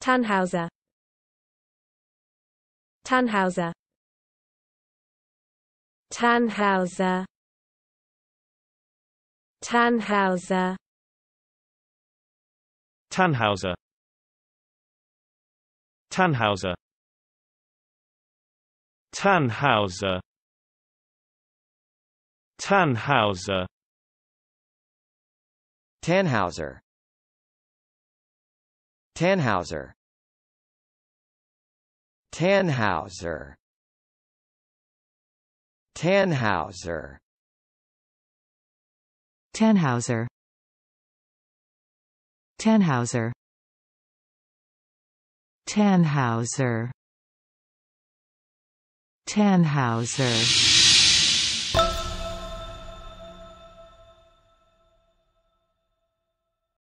Tannhauser Tannhauser Tannhauser Tannhauser Tannhauser Tannhauser Tannhauser Tannhauser Tannhauser Tannhauser Tannhauser Tannhauser Tannhauser Tannhauser Tannhauser Tannhauser